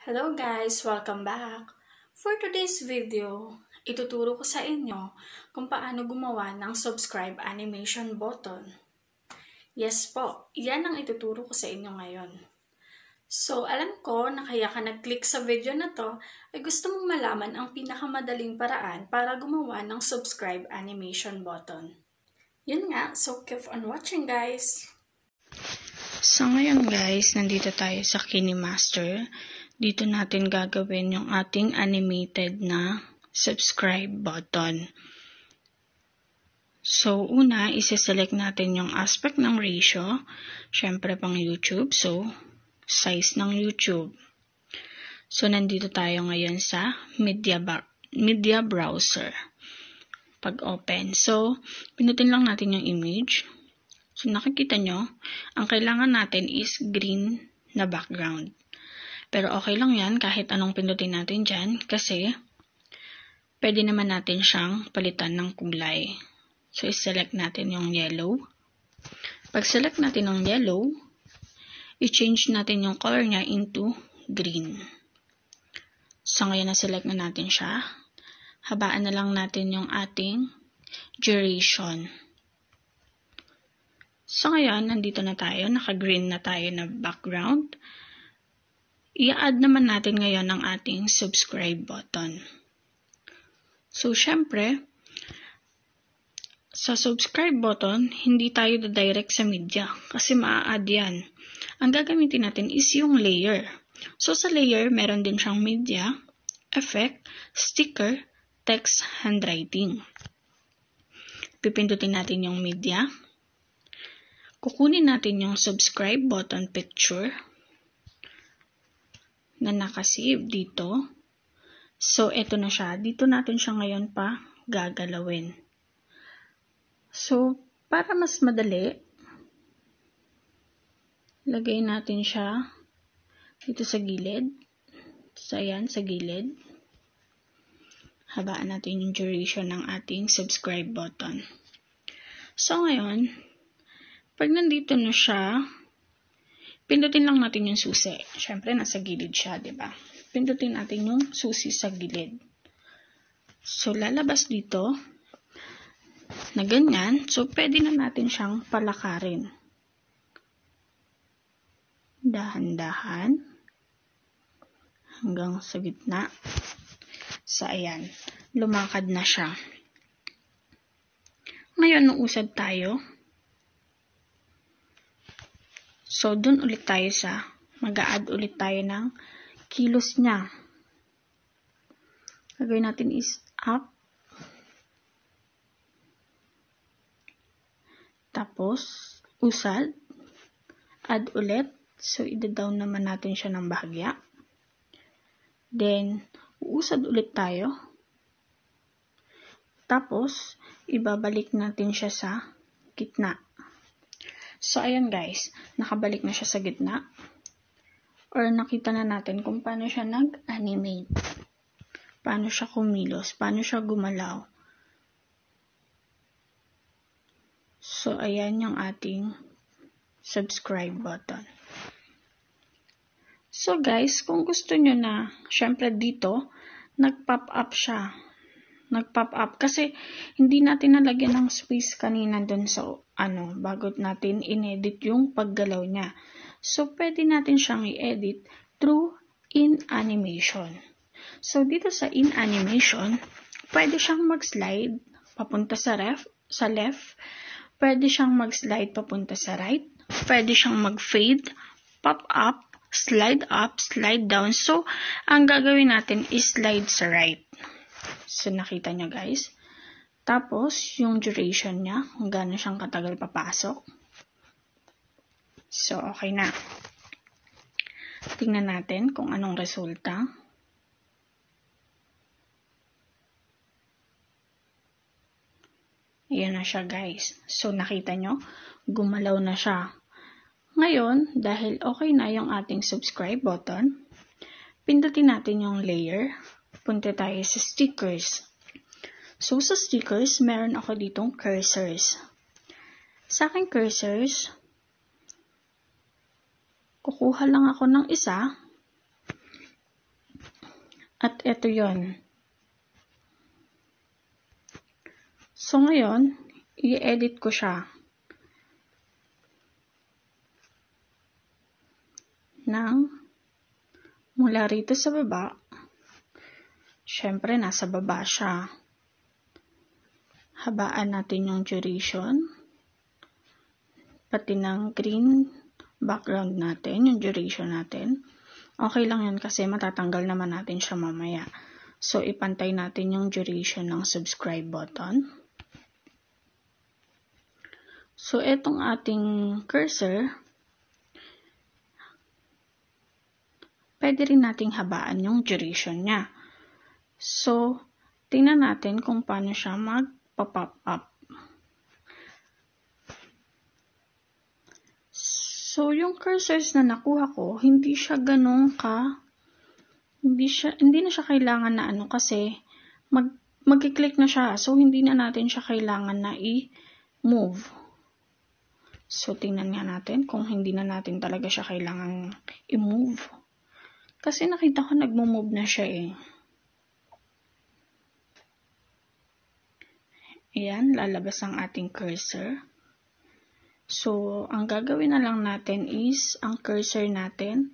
Hello guys! Welcome back! For today's video, ituturo ko sa inyo kung paano gumawa ng subscribe animation button. Yes po, yan ang ituturo ko sa inyo ngayon. So, alam ko na kaya ka nag-click sa video na to ay gusto mong malaman ang pinakamadaling paraan para gumawa ng subscribe animation button. Yun nga, so keep on watching guys! So, ngayon guys, nandito tayo sa Kinemaster. Master dito natin gagawin yung ating animated na subscribe button. So, una, isi-select natin yung aspect ng ratio. Siyempre, pang YouTube. So, size ng YouTube. So, nandito tayo ngayon sa media, media browser. Pag-open. So, pinutin lang natin yung image. So, nakikita nyo, ang kailangan natin is green na background. Pero okay lang yan kahit anong pindutin natin dyan kasi pwede naman natin siyang palitan ng kulay. So, select natin yung yellow. Pag-select natin ng yellow, i-change natin yung color niya into green. So, ngayon na-select na natin siya. Habaan na lang natin yung ating duration. So, ngayon, nandito na tayo. Naka-green na tayo na background i-add naman natin ngayon ang ating subscribe button. So, syempre, sa subscribe button, hindi tayo direct sa media kasi maa-add yan. Ang gagamitin natin is yung layer. So, sa layer, meron din siyang media, effect, sticker, text, handwriting. Pipindutin natin yung media. Kukunin natin yung subscribe button picture na nakasave dito. So, eto na siya. Dito natin siya ngayon pa gagalawin. So, para mas madali, lagay natin siya dito sa gilid. So, ayan, sa gilid. Habaan natin yung duration ng ating subscribe button. So, ngayon, pag nandito na siya, pindutin lang natin yung susi. Siyempre, nasa gilid siya, ba diba? Pindutin natin yung susi sa gilid. So, lalabas dito na ganyan. So, pwede na natin siyang palakarin. Dahan-dahan. Hanggang sa gitna. So, ayan. Lumakad na siya. Ngayon, uusad tayo. So, dun ulit tayo sa mag add ulit tayo ng kilos niya. Gagawin natin is up. Tapos, usad. Add ulit. So, ida-down naman natin siya ng bahagya. Then, uusad ulit tayo. Tapos, ibabalik natin siya sa gitna. So, ayan guys, nakabalik na siya sa gitna. Or nakita na natin kung paano siya nag-animate. Paano siya kumilos, paano siya gumalaw. So, ayan yung ating subscribe button. So guys, kung gusto nyo na, syempre dito, nag-pop up siya nag-pop up kasi hindi natin nalagyan ng space kanina doon sa ano bago natin inedit yung paggalaw niya. So pwede natin siyang i-edit through in animation. So dito sa in animation, pwede siyang mag-slide papunta sa ref, sa left, pwede siyang mag-slide papunta sa right, pwede siyang mag-fade, pop up, slide up, slide down. So, ang gagawin natin is slide sa right. So, nakita niya guys. Tapos, yung duration niya, kung gaano siyang katagal papasok. So, okay na. Tingnan natin kung anong resulta. Ayan na siya guys. So, nakita nyo, gumalaw na siya. Ngayon, dahil okay na yung ating subscribe button, pindutin natin yung layer punta tayo sa stickers. So, sa stickers, meron ako ditong cursors. Sa akin cursors, kukuha lang ako ng isa. At ito yon. So, ngayon, i-edit ko siya. Nang mula rito sa baba Siyempre, nasa baba siya. Habaan natin yung duration. Pati ng green background natin, yung duration natin. Okay lang yan kasi matatanggal naman natin siya mamaya. So, ipantay natin yung duration ng subscribe button. So, etong ating cursor, pwede rin nating habaan yung duration niya. So, tingnan natin kung paano siya mag pop up. So, yung cursors na nakuha ko, hindi siya ganun ka, hindi, siya, hindi na siya kailangan na ano kasi mag, mag-click na siya. So, hindi na natin siya kailangan na i-move. So, tingnan nga natin kung hindi na natin talaga siya kailangan i-move. Kasi nakita ko nagmo-move na siya eh. Ayan, lalabas ang ating cursor. So, ang gagawin na lang natin is, ang cursor natin,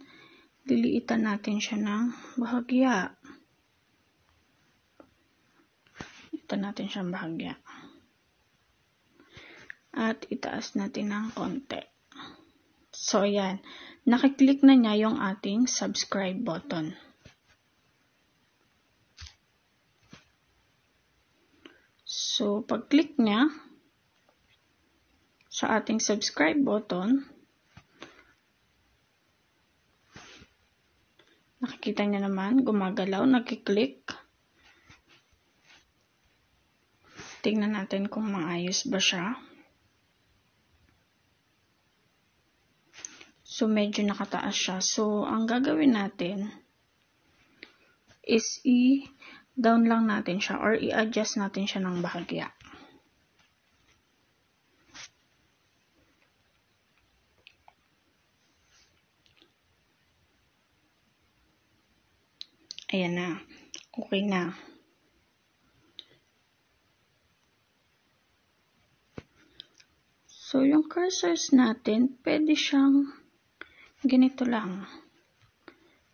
liliitan natin siya ng bahagya. Ito natin siyang bahagya. At itaas natin ng konti. So, ayan. Nakiklik na niya yung ating subscribe button. So, pag-click niya sa ating subscribe button, nakikita niya naman, gumagalaw, nag-click. Tingnan natin kung maayos ba siya. So, medyo nakataas siya. So, ang gagawin natin is i down lang natin siya or i-adjust natin siya ng bahagya. Ayan na. Okay na. So, yung cursors natin, pwede siyang ganito lang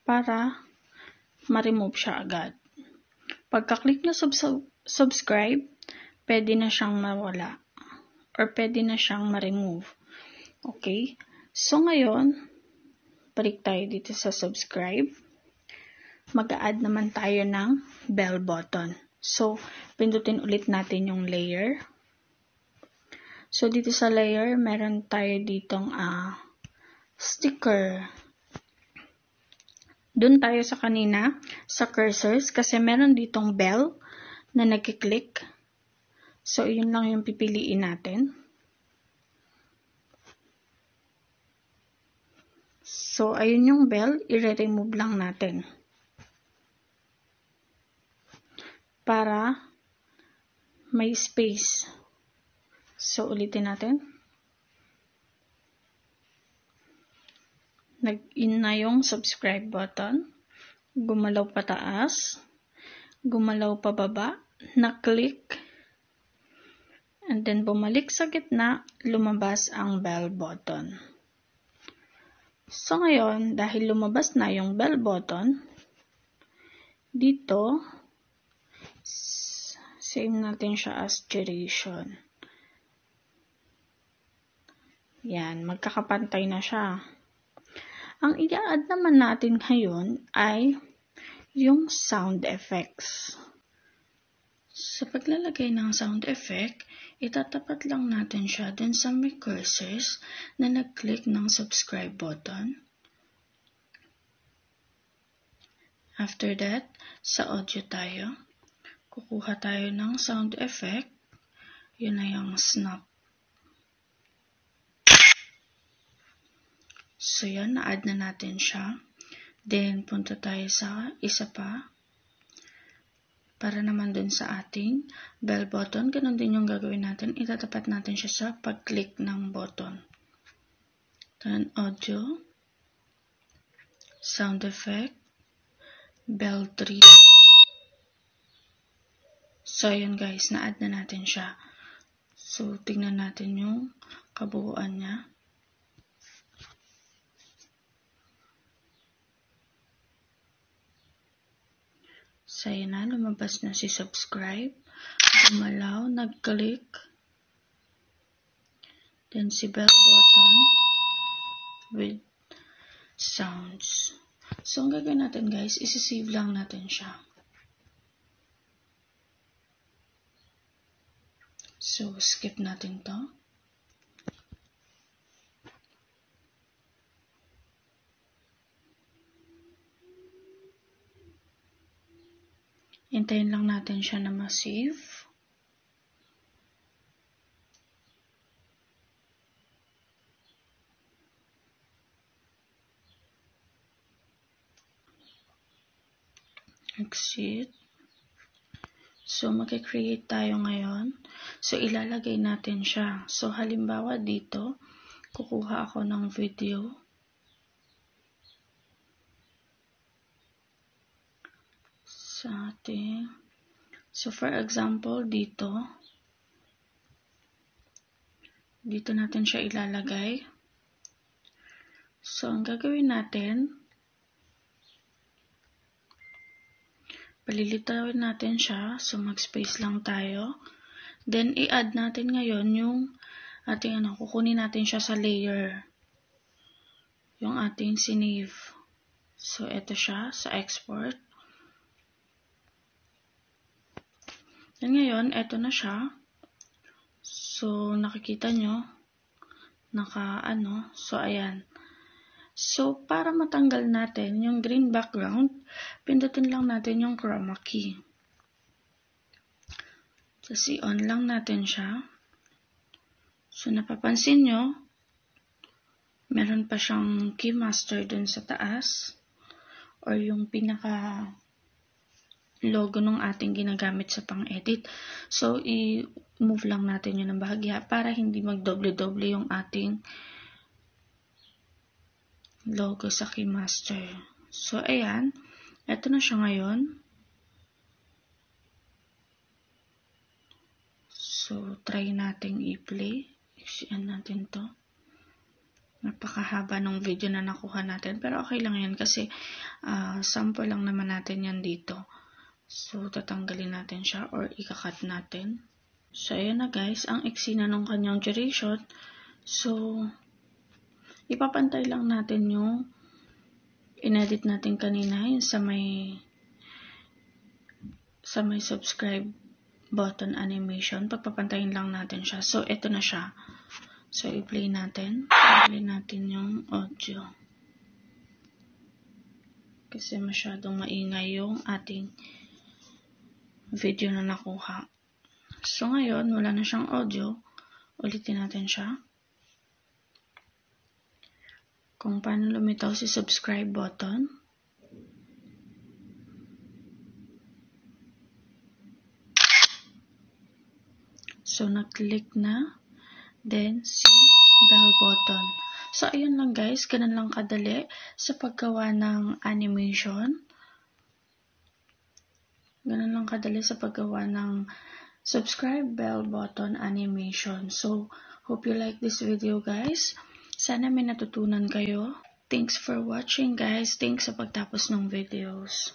para ma-remove siya agad. Pagka-click na sub subscribe, pwede na siyang mawala or pwede na siyang ma-remove. Okay? So, ngayon, balik tayo dito sa subscribe. Mag-a-add naman tayo ng bell button. So, pindutin ulit natin yung layer. So, dito sa layer, meron tayo ditong uh, sticker. Doon tayo sa kanina, sa cursors, kasi meron ditong bell na nagkiklik. So, yun lang yung pipiliin natin. So, ayun yung bell, i-remove lang natin. Para may space. So, ulitin natin. nag-in na yung subscribe button, gumalaw pataas, gumalaw pababa, na-click, and then bumalik sa gitna, lumabas ang bell button. So ngayon, dahil lumabas na yung bell button, dito, same natin siya as duration. Yan, magkakapantay na siya. Ang i-add naman natin ngayon ay yung sound effects. Sa paglalagay ng sound effect, itatapat lang natin siya dun sa may cursors na nag-click ng subscribe button. After that, sa audio tayo. Kukuha tayo ng sound effect. Yun na yung snap So, yun, na-add na natin siya. Then, punta tayo sa isa pa. Para naman dun sa ating bell button, ganun din yung gagawin natin. Itatapat natin siya sa pag-click ng button. Then, audio, sound effect, bell tree. So, yun guys, na-add na natin siya. So, tingnan natin yung kabuuan niya. Sa'yo na, lumabas na si subscribe. Gumalaw, nag-click. Then si bell button with sounds. So, ang gagawin natin guys, isi lang natin siya. So, skip natin to. Hintayin lang natin siya na ma-save. Exit. So, magka-create tayo ngayon. So, ilalagay natin siya. So, halimbawa dito, kukuha ako ng video. sa ating so for example dito dito natin siya ilalagay so ang gagawin natin palilitawin natin siya so mag space lang tayo then i-add natin ngayon yung ating ano kukunin natin siya sa layer yung ating sinave so ito siya sa export Then ngayon, eto na siya. So, nakikita nyo, naka ano, so ayan. So, para matanggal natin yung green background, pindutin lang natin yung chroma key. Tapos i-on lang natin siya. So, napapansin nyo, meron pa siyang key master dun sa taas or yung pinaka logo ng ating ginagamit sa pang-edit. So, i-move lang natin yun ng bahagya para hindi magdoble-doble yung ating logo sa Keymaster. So, ayan. Ito na siya ngayon. So, try nating i-play. I-share natin to. Napakahaba ng video na nakuha natin. Pero okay lang yan kasi uh, sample lang naman natin yan dito. So, tatanggalin natin siya or ikakat natin. So, ayan na guys, ang eksena ng kanyang duration. So, ipapantay lang natin yung inedit natin kanina, yung sa may sa may subscribe button animation. Pagpapantayin lang natin siya. So, ito na siya. So, i-play natin. i natin yung audio. Kasi masyadong maingay yung ating video na nakuha. So, ngayon, wala na siyang audio. Ulitin natin siya. Kung paano lumitaw si subscribe button. So, nag-click na. Then, si bell button. So, ayun lang guys. Ganun lang kadali sa paggawa ng animation. Ganun lang kadali sa paggawa ng subscribe bell button animation. So, hope you like this video guys. Sana may natutunan kayo. Thanks for watching guys. Thanks sa pagtapos ng videos.